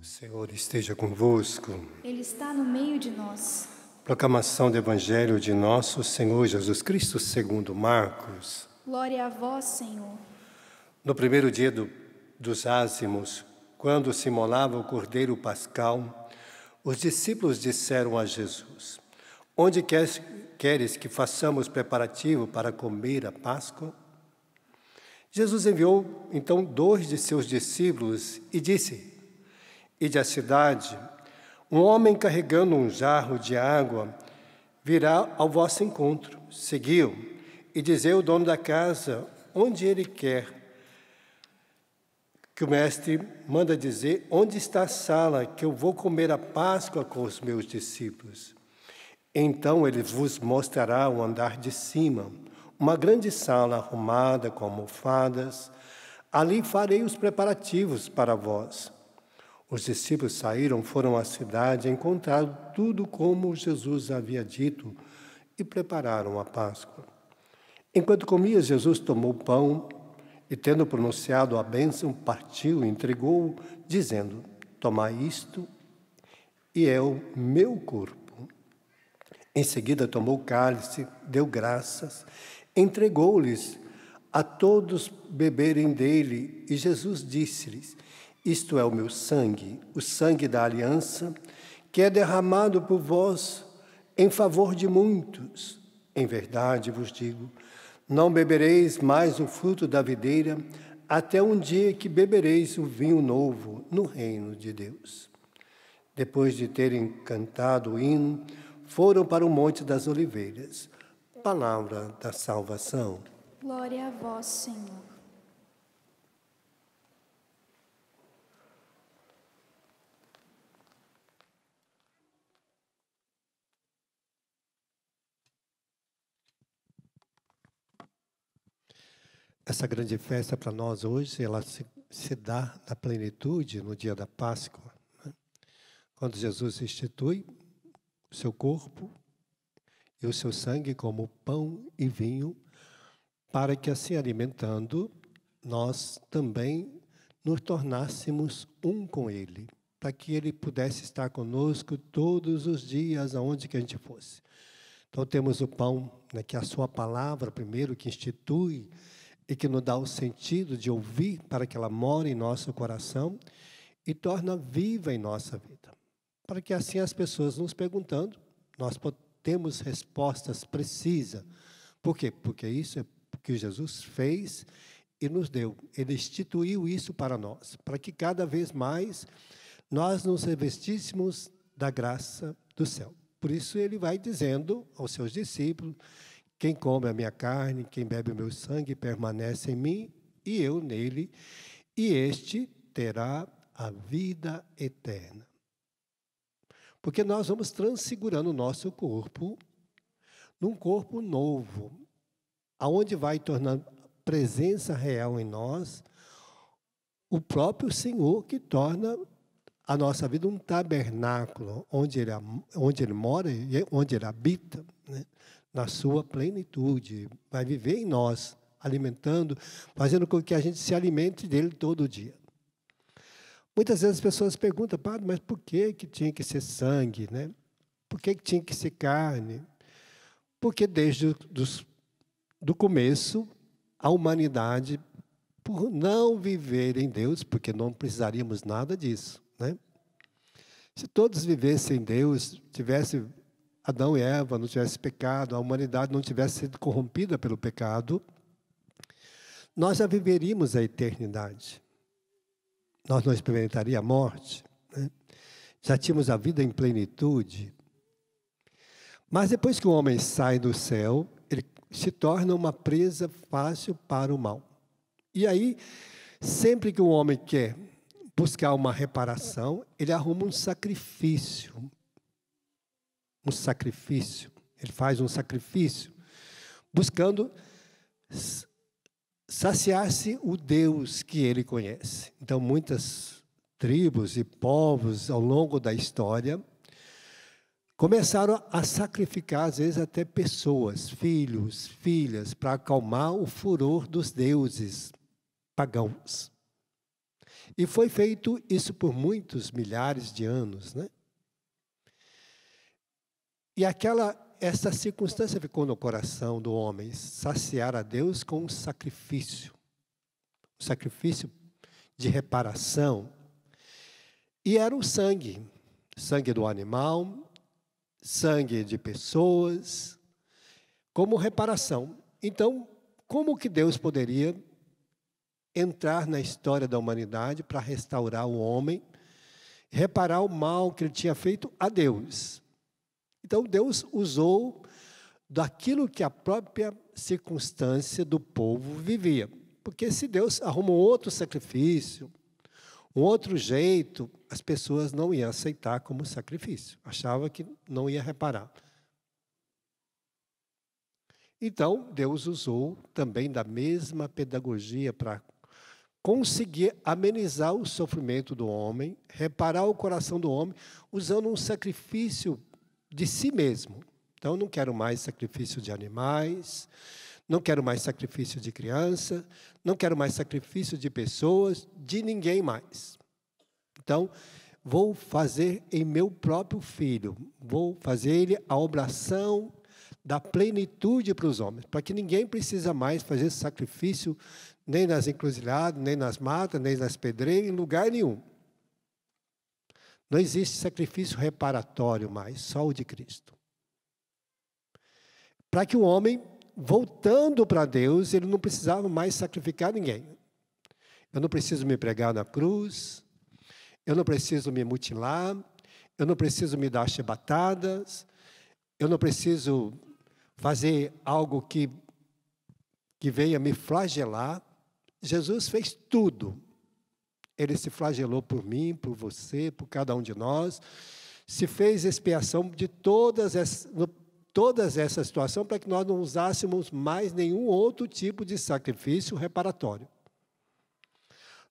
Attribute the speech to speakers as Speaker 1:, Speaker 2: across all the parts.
Speaker 1: O Senhor esteja convosco. Ele está no meio de nós. Proclamação do Evangelho de nosso Senhor Jesus Cristo segundo Marcos. Glória a vós, Senhor. No primeiro dia do, dos ázimos, quando se imolava o cordeiro pascal, os discípulos disseram a Jesus: Onde queres, queres que façamos preparativo para comer a Páscoa? Jesus enviou então dois de seus discípulos e disse: Ide à cidade, um homem carregando um jarro de água virá ao vosso encontro. Seguiu e dizei ao dono da casa onde ele quer que o mestre manda dizer onde está a sala que eu vou comer a Páscoa com os meus discípulos. Então ele vos mostrará o andar de cima uma grande sala arrumada com almofadas. Ali farei os preparativos para vós. Os discípulos saíram, foram à cidade, encontraram tudo como Jesus havia dito e prepararam a Páscoa. Enquanto comia, Jesus tomou o pão e, tendo pronunciado a bênção, partiu e entregou, dizendo: Tomai isto e é o meu corpo. Em seguida, tomou o cálice, deu graças entregou-lhes a todos beberem dele, e Jesus disse-lhes: Isto é o meu sangue, o sangue da aliança, que é derramado por vós em favor de muitos. Em verdade vos digo: não bebereis mais o fruto da videira, até um dia que bebereis o vinho novo no reino de Deus. Depois de terem cantado o hino, foram para o Monte das Oliveiras palavra da salvação. Glória a vós, Senhor. Essa grande festa para nós hoje, ela se, se, dá na plenitude no dia da Páscoa, né? quando Jesus institui o seu corpo, e o seu sangue como pão e vinho, para que assim alimentando nós também nos tornássemos um com ele, para que ele pudesse estar conosco todos os dias aonde que a gente fosse. Então temos o pão, né, que é a sua palavra primeiro que institui e que nos dá o sentido de ouvir para que ela mora em nosso coração e torna viva em nossa vida. Para que assim as pessoas nos perguntando, nós temos respostas precisas. Por quê? Porque isso é o que Jesus fez e nos deu. Ele instituiu isso para nós, para que cada vez mais nós nos revestíssemos da graça do céu. Por isso ele vai dizendo aos seus discípulos: quem come a minha carne, quem bebe o meu sangue, permanece em mim e eu nele, e este terá a vida eterna. Porque nós vamos transfigurando o nosso corpo num corpo novo, aonde vai tornando presença real em nós o próprio Senhor que torna a nossa vida um tabernáculo, onde Ele, onde ele mora e é, onde Ele habita, né? na sua plenitude. Vai viver em nós, alimentando, fazendo com que a gente se alimente dele todo dia. Muitas vezes as pessoas perguntam, padre, mas por que, que tinha que ser sangue? Né? Por que, que tinha que ser carne? Porque desde o do começo, a humanidade, por não viver em Deus, porque não precisaríamos nada disso, né? Se todos vivessem em Deus, tivesse Adão e Eva, não tivesse pecado, a humanidade não tivesse sido corrompida pelo pecado, nós já viveríamos a eternidade nós não experimentaria a morte. Né? Já tínhamos a vida em plenitude. Mas depois que o homem sai do céu, ele se torna uma presa fácil para o mal. E aí, sempre que o homem quer buscar uma reparação, ele arruma um sacrifício. Um sacrifício. Ele faz um sacrifício, buscando saciar-se o Deus que ele conhece. Então, muitas tribos e povos ao longo da história começaram a sacrificar, às vezes, até pessoas, filhos, filhas, para acalmar o furor dos deuses pagãos. E foi feito isso por muitos milhares de anos, né? E aquela essa circunstância ficou no coração do homem, saciar a Deus com um sacrifício, um sacrifício de reparação. E era o sangue, sangue do animal, sangue de pessoas, como reparação. Então, como que Deus poderia entrar na história da humanidade para restaurar o homem, reparar o mal que ele tinha feito a Deus? Então Deus usou daquilo que a própria circunstância do povo vivia. Porque se Deus arrumou outro sacrifício, um outro jeito, as pessoas não iam aceitar como sacrifício. Achava que não ia reparar. Então, Deus usou também da mesma pedagogia para conseguir amenizar o sofrimento do homem, reparar o coração do homem, usando um sacrifício de si mesmo. Então, não quero mais sacrifício de animais, não quero mais sacrifício de criança, não quero mais sacrifício de pessoas, de ninguém mais. Então, vou fazer em meu próprio filho, vou fazer ele a obração da plenitude para os homens, para que ninguém precisa mais fazer sacrifício nem nas encruzilhadas, nem nas matas, nem nas pedreiras, em lugar nenhum. Não existe sacrifício reparatório mais, só o de Cristo. Para que o homem, voltando para Deus, ele não precisava mais sacrificar ninguém. Eu não preciso me pregar na cruz, eu não preciso me mutilar, eu não preciso me dar chibatadas, eu não preciso fazer algo que, que venha me flagelar. Jesus fez tudo ele se flagelou por mim, por você, por cada um de nós. Se fez expiação de todas essas, todas essa situação para que nós não usássemos mais nenhum outro tipo de sacrifício reparatório.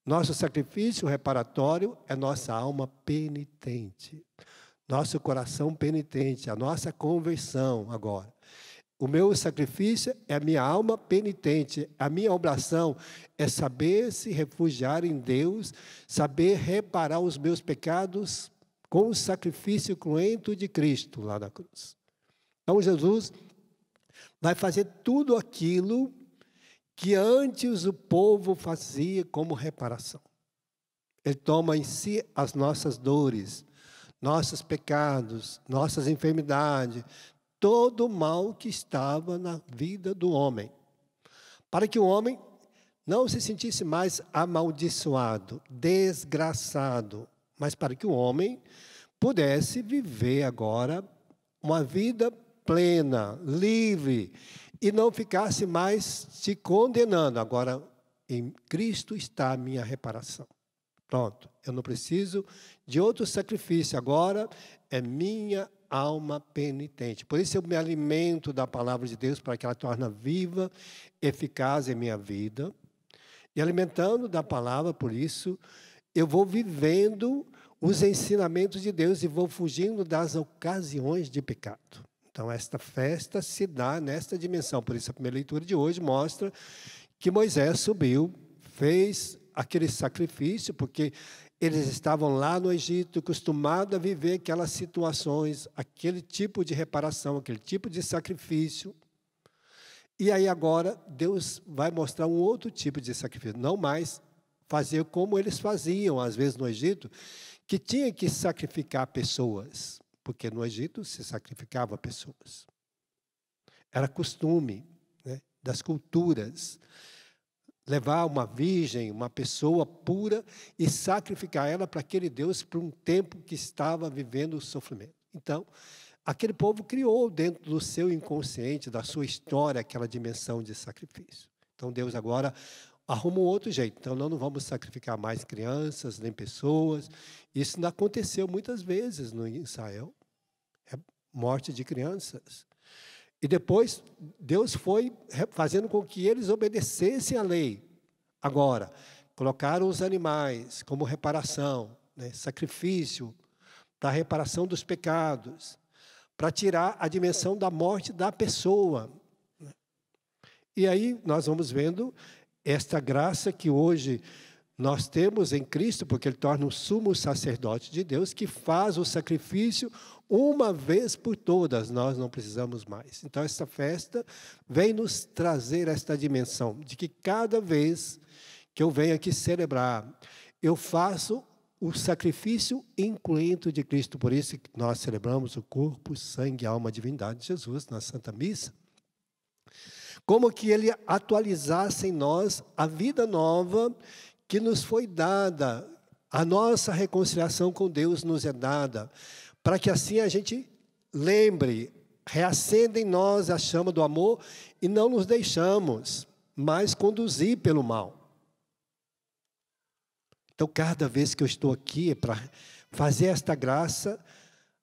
Speaker 1: Nosso sacrifício reparatório é nossa alma penitente, nosso coração penitente, a nossa conversão agora. O meu sacrifício é a minha alma penitente. A minha oblação é saber se refugiar em Deus, saber reparar os meus pecados com o sacrifício cruento de Cristo lá na cruz. Então, Jesus vai fazer tudo aquilo que antes o povo fazia como reparação. Ele toma em si as nossas dores, nossos pecados, nossas enfermidades, todo o mal que estava na vida do homem, para que o homem não se sentisse mais amaldiçoado, desgraçado, mas para que o homem pudesse viver agora uma vida plena, livre, e não ficasse mais se condenando. Agora, em Cristo está a minha reparação. Pronto, eu não preciso de outro sacrifício. Agora é minha alma penitente. Por isso eu me alimento da palavra de Deus para que ela torne viva, eficaz em minha vida. E alimentando da palavra, por isso, eu vou vivendo os ensinamentos de Deus e vou fugindo das ocasiões de pecado. Então, esta festa se dá nesta dimensão. Por isso, a primeira leitura de hoje mostra que Moisés subiu, fez aquele sacrifício, porque eles estavam lá no Egito, acostumados a viver aquelas situações, aquele tipo de reparação, aquele tipo de sacrifício. E aí agora Deus vai mostrar um outro tipo de sacrifício, não mais fazer como eles faziam às vezes no Egito, que tinha que sacrificar pessoas, porque no Egito se sacrificava pessoas. Era costume né, das culturas levar uma virgem, uma pessoa pura e sacrificar ela para aquele Deus para um tempo que estava vivendo o sofrimento. Então, aquele povo criou dentro do seu inconsciente, da sua história, aquela dimensão de sacrifício. Então, Deus agora arruma um outro jeito. Então, nós não vamos sacrificar mais crianças nem pessoas. Isso não aconteceu muitas vezes no Israel. É morte de crianças. E depois, Deus foi fazendo com que eles obedecessem à lei. Agora, colocaram os animais como reparação, né? sacrifício da reparação dos pecados, para tirar a dimensão da morte da pessoa. E aí nós vamos vendo esta graça que hoje nós temos em Cristo, porque ele torna o sumo sacerdote de Deus, que faz o sacrifício uma vez por todas, nós não precisamos mais. Então, esta festa vem nos trazer esta dimensão de que cada vez que eu venho aqui celebrar, eu faço o sacrifício incluído de Cristo. Por isso que nós celebramos o corpo, sangue, alma, divindade de Jesus na Santa Missa. Como que ele atualizasse em nós a vida nova que nos foi dada, a nossa reconciliação com Deus nos é dada para que assim a gente lembre, reacenda em nós a chama do amor e não nos deixamos mais conduzir pelo mal. Então, cada vez que eu estou aqui é para fazer esta graça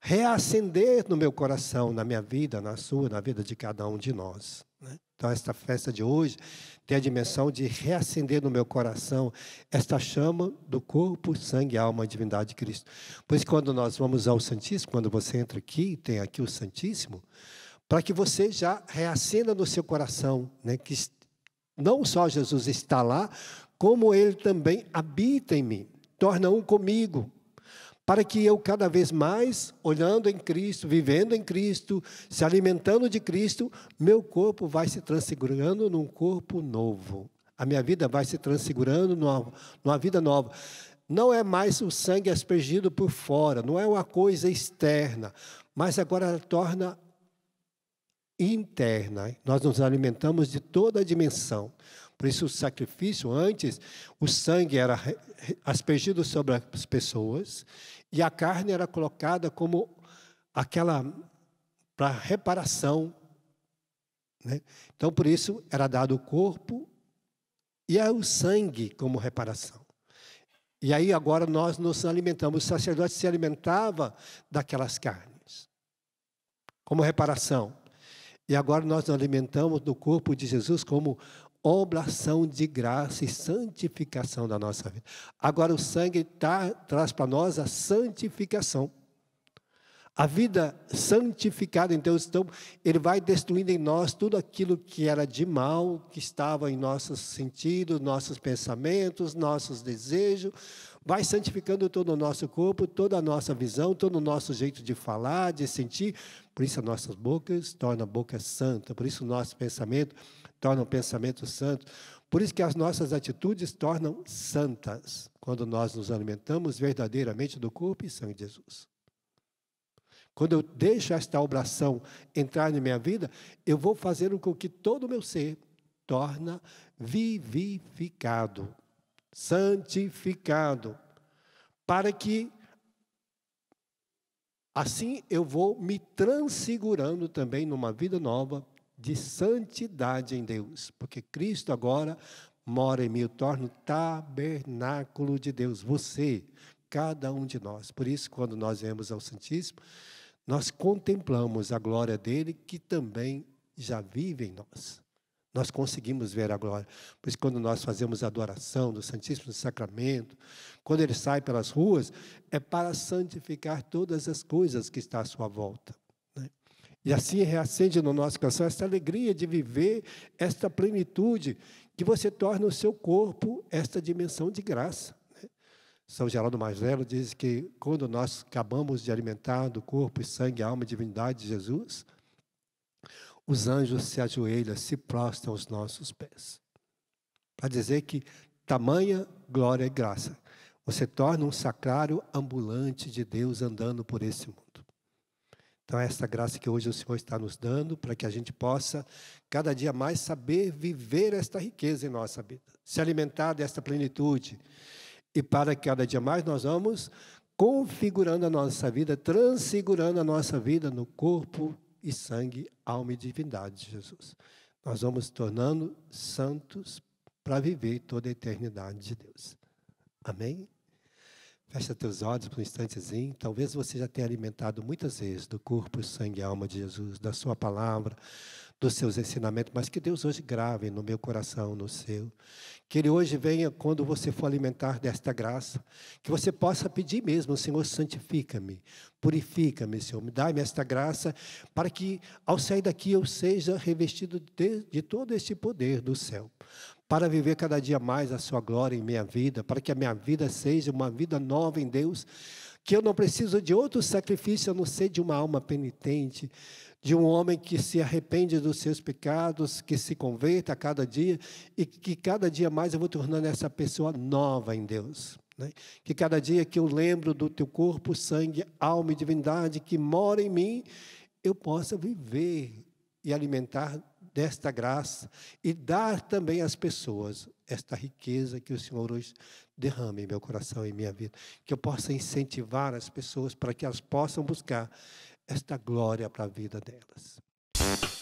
Speaker 1: reacender no meu coração, na minha vida, na sua, na vida de cada um de nós. Né? Então, esta festa de hoje tem a dimensão de reacender no meu coração esta chama do corpo, sangue, alma, divindade de Cristo. Pois quando nós vamos ao Santíssimo, quando você entra aqui, tem aqui o Santíssimo, para que você já reacenda no seu coração, né, que não só Jesus está lá, como ele também habita em mim, torna um comigo, para que eu cada vez mais, olhando em Cristo, vivendo em Cristo, se alimentando de Cristo, meu corpo vai se transfigurando num corpo novo. A minha vida vai se transfigurando numa, numa vida nova. Não é mais o sangue aspergido por fora, não é uma coisa externa, mas agora ela torna interna. Nós nos alimentamos de toda a dimensão. Por isso, o sacrifício, antes, o sangue era aspergido sobre as pessoas e a carne era colocada como aquela para reparação. Né? Então, por isso, era dado o corpo e o sangue como reparação. E aí, agora, nós nos alimentamos. O sacerdote se alimentava daquelas carnes como reparação. E agora nós nos alimentamos do corpo de Jesus como oblação de graça e santificação da nossa vida. Agora, o sangue tá, traz para nós a santificação. A vida santificada em então, Deus, então, Ele vai destruindo em nós tudo aquilo que era de mal, que estava em nossos sentidos, nossos pensamentos, nossos desejos. Vai santificando todo o nosso corpo, toda a nossa visão, todo o nosso jeito de falar, de sentir. Por isso, as nossas bocas tornam a boca santa, por isso, o nosso pensamento tornam pensamento santo. Por isso que as nossas atitudes tornam santas quando nós nos alimentamos verdadeiramente do corpo e sangue de Jesus. Quando eu deixo esta obração entrar na minha vida, eu vou fazer com que todo o meu ser torna vivificado, santificado, para que assim eu vou me transfigurando também numa vida nova de santidade em Deus, porque Cristo agora mora em mim, eu torno tabernáculo de Deus, você, cada um de nós. Por isso, quando nós vemos ao Santíssimo, nós contemplamos a glória dele que também já vive em nós. Nós conseguimos ver a glória. Por isso, quando nós fazemos a adoração do Santíssimo Sacramento, quando ele sai pelas ruas, é para santificar todas as coisas que estão à sua volta. E assim reacende no nosso coração esta alegria de viver esta plenitude que você torna o seu corpo esta dimensão de graça. Né? São Geraldo Magelo diz que quando nós acabamos de alimentar do corpo, e sangue, alma e divindade de Jesus, os anjos se ajoelham, se prostram aos nossos pés. Para dizer que tamanha glória e graça. Você torna um sacrário ambulante de Deus andando por esse mundo. Então, é essa graça que hoje o Senhor está nos dando, para que a gente possa cada dia mais saber viver esta riqueza em nossa vida, se alimentar desta plenitude. E para que cada dia mais nós vamos configurando a nossa vida, transfigurando a nossa vida no corpo e sangue, alma e divindade de Jesus. Nós vamos tornando santos para viver toda a eternidade de Deus. Amém? Fecha teus olhos por um instantezinho. Talvez você já tenha alimentado muitas vezes do corpo, sangue e alma de Jesus, da sua palavra, dos seus ensinamentos, mas que Deus hoje grave no meu coração, no seu. Que Ele hoje venha, quando você for alimentar desta graça, que você possa pedir mesmo, Senhor, santifica-me, purifica-me, Senhor, me dá-me esta graça, para que ao sair daqui eu seja revestido de, de todo este poder do céu, para viver cada dia mais a sua glória em minha vida, para que a minha vida seja uma vida nova em Deus, que eu não preciso de outro sacrifício a não ser de uma alma penitente, de um homem que se arrepende dos seus pecados, que se converte a cada dia e que cada dia mais eu vou tornando essa pessoa nova em Deus. Né? Que cada dia que eu lembro do teu corpo, sangue, alma e divindade que mora em mim, eu possa viver e alimentar desta graça e dar também às pessoas esta riqueza que o Senhor hoje derrama em meu coração e em minha vida. Que eu possa incentivar as pessoas para que elas possam buscar esta glória para a vida delas.